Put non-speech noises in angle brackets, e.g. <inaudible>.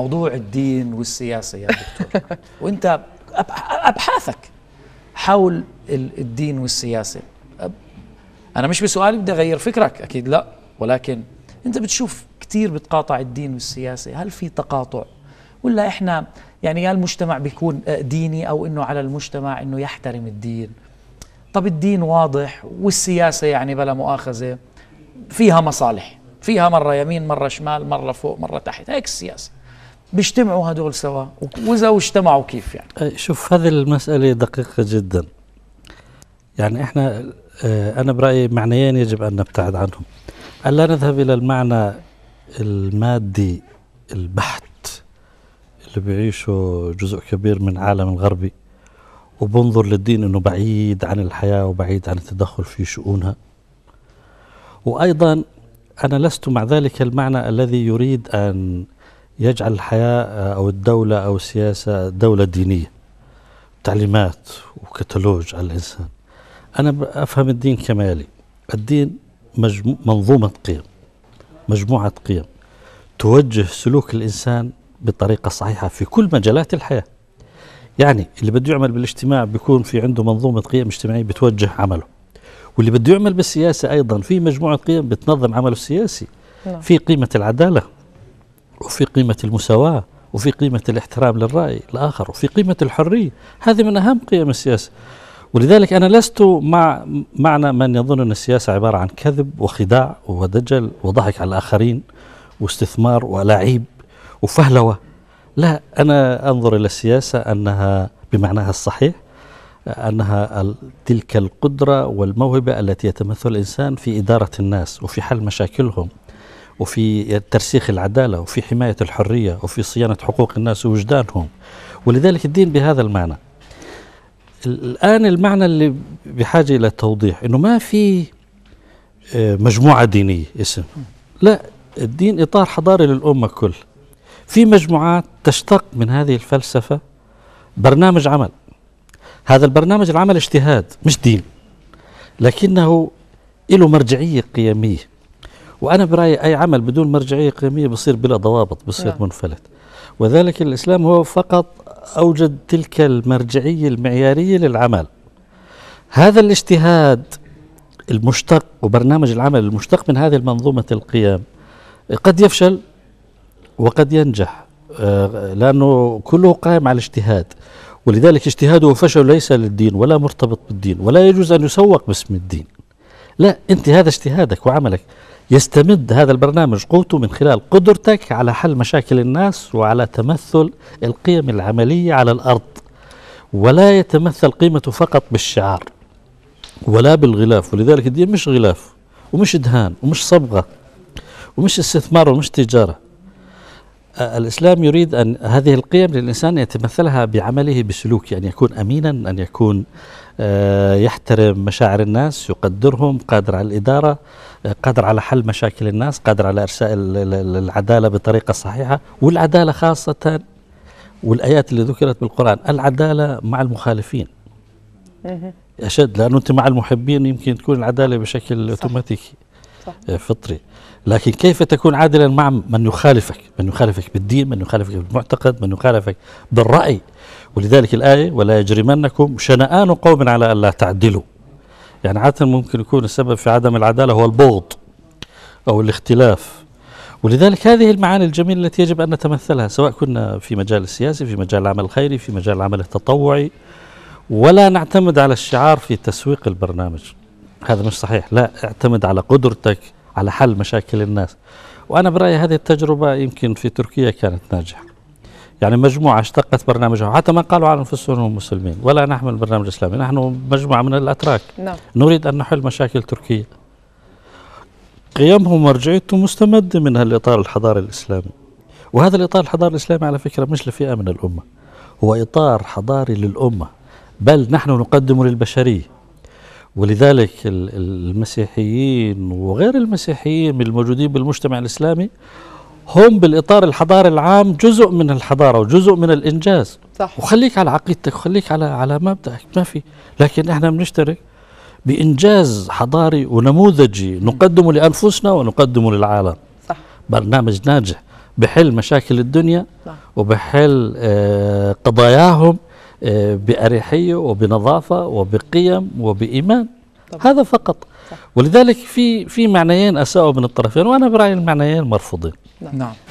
موضوع الدين والسياسه يا دكتور <laughs> وانت ابحاثك حول الدين والسياسه انا مش بسؤالي بدي اغير فكرك اكيد لا ولكن انت بتشوف كثير بتقاطع الدين والسياسه هل في تقاطع ولا احنا يعني يا المجتمع بيكون ديني او انه على المجتمع انه يحترم الدين طب الدين واضح والسياسه يعني بلا مؤاخذه فيها مصالح فيها مره يمين مره شمال مره فوق مره تحت هيك السياسه بيجتمعوا هدول سوا واذا اجتمعوا كيف يعني أه، شوف هذه المساله دقيقه جدا يعني احنا أه، انا برايي معنيين يجب ان نبتعد عنهم الا نذهب الى المعنى المادي البحت اللي بيعيشه جزء كبير من العالم الغربي وبنظر للدين انه بعيد عن الحياه وبعيد عن التدخل في شؤونها وايضا انا لست مع ذلك المعنى الذي يريد ان يجعل الحياة آه، أو الدولة أو السياسة دولة دينية تعليمات وكتالوج على الإنسان أنا أفهم الدين كما يلي الدين مجمو منظومة قيم مجموعة قيم توجه سلوك الإنسان بطريقة صحيحة في كل مجالات الحياة يعني اللي بده يعمل بالاجتماع بيكون في عنده منظومة قيم اجتماعية بتوجه عمله واللي بده يعمل بالسياسة أيضا في مجموعة قيم بتنظم عمله السياسي نعم. في قيمة العدالة وفي قيمة المساواة وفي قيمة الاحترام للرأي الآخر وفي قيمة الحرية هذه من أهم قيم السياسة ولذلك أنا لست مع معنى من يظن أن السياسة عبارة عن كذب وخداع ودجل وضحك على الآخرين واستثمار ولعيب وفهلوة لا أنا أنظر إلى السياسة أنها بمعناها الصحيح أنها تلك القدرة والموهبة التي يتمثل الإنسان في إدارة الناس وفي حل مشاكلهم وفي ترسيخ العدالة وفي حماية الحرية وفي صيانة حقوق الناس ووجدانهم ولذلك الدين بهذا المعنى الآن المعنى اللي بحاجة إلى توضيح أنه ما في آه، مجموعة دينية اسم لا الدين إطار حضاري للأمة كل في مجموعات تشتق من هذه الفلسفة برنامج عمل هذا البرنامج العمل اجتهاد مش دين لكنه له مرجعية قيمية وأنا برأيي أي عمل بدون مرجعية قيمية بصير بلا ضوابط بصير نعم. منفلت وذلك الإسلام هو فقط أوجد تلك المرجعية المعيارية للعمل هذا الاجتهاد المشتق وبرنامج العمل المشتق من هذه المنظومة القيم قد يفشل وقد ينجح آه، لأنه كله قائم على الاجتهاد ولذلك اجتهاده وفشله ليس للدين ولا مرتبط بالدين ولا يجوز أن يسوق باسم الدين لا أنت هذا اجتهادك وعملك يستمد هذا البرنامج قوته من خلال قدرتك على حل مشاكل الناس وعلى تمثل القيم العملية على الأرض ولا يتمثل قيمته فقط بالشعار ولا بالغلاف ولذلك الدين مش غلاف ومش دهان ومش صبغة ومش استثمار ومش تجارة آه، الإسلام يريد أن هذه القيم للإنسان يتمثلها بعمله بسلوك يعني يكون أمينا أن يكون آه، يحترم مشاعر الناس يقدرهم قادر على الإدارة آه، قادر على حل مشاكل الناس قادر على إرساء العدالة بطريقة صحيحة والعدالة خاصة والآيات اللي ذكرت بالقرآن العدالة مع المخالفين أشد لأنه أنت مع المحبين يمكن تكون العدالة بشكل أوتوماتيكي صح. فطري لكن كيف تكون عادلا مع من يخالفك من يخالفك بالدين من يخالفك بالمعتقد من يخالفك بالرأي ولذلك الآية ولا يجرمنكم شنآن قوم على ألا تعدلوا يعني عادة ممكن يكون السبب في عدم العدالة هو البغض أو الاختلاف ولذلك هذه المعاني الجميلة التي يجب أن نتمثلها سواء كنا في مجال السياسي في مجال العمل الخيري في مجال العمل التطوعي ولا نعتمد على الشعار في تسويق البرنامج هذا مش صحيح لا اعتمد على قدرتك على حل مشاكل الناس وأنا برأيي هذه التجربة يمكن في تركيا كانت ناجحة يعني مجموعة اشتقت برنامجها حتى ما قالوا عن أنفسهم مسلمين ولا نحمل برنامج إسلامي نحن مجموعة من الأتراك لا. نعم. نريد أن نحل مشاكل تركيا قيمهم ومرجعيتهم مستمدة من الإطار الحضاري الإسلامي وهذا الإطار الحضاري الإسلامي على فكرة مش لفئة من الأمة هو إطار حضاري للأمة بل نحن نقدم للبشرية ولذلك المسيحيين وغير المسيحيين من الموجودين بالمجتمع الإسلامي هم بالإطار الحضاري العام جزء من الحضارة وجزء من الإنجاز صح. وخليك على عقيدتك وخليك على على مبدأك ما في لكن إحنا بنشترك بإنجاز حضاري ونموذجي نقدمه لأنفسنا ونقدمه للعالم صح. برنامج ناجح بحل مشاكل الدنيا صح. وبحل آه، قضاياهم آه، بأريحية وبنظافة وبقيم وبإيمان طبعا. هذا فقط صح. ولذلك في في معنيين أساءوا من الطرفين وأنا برأيي المعنيين مرفوضين نعم, نعم.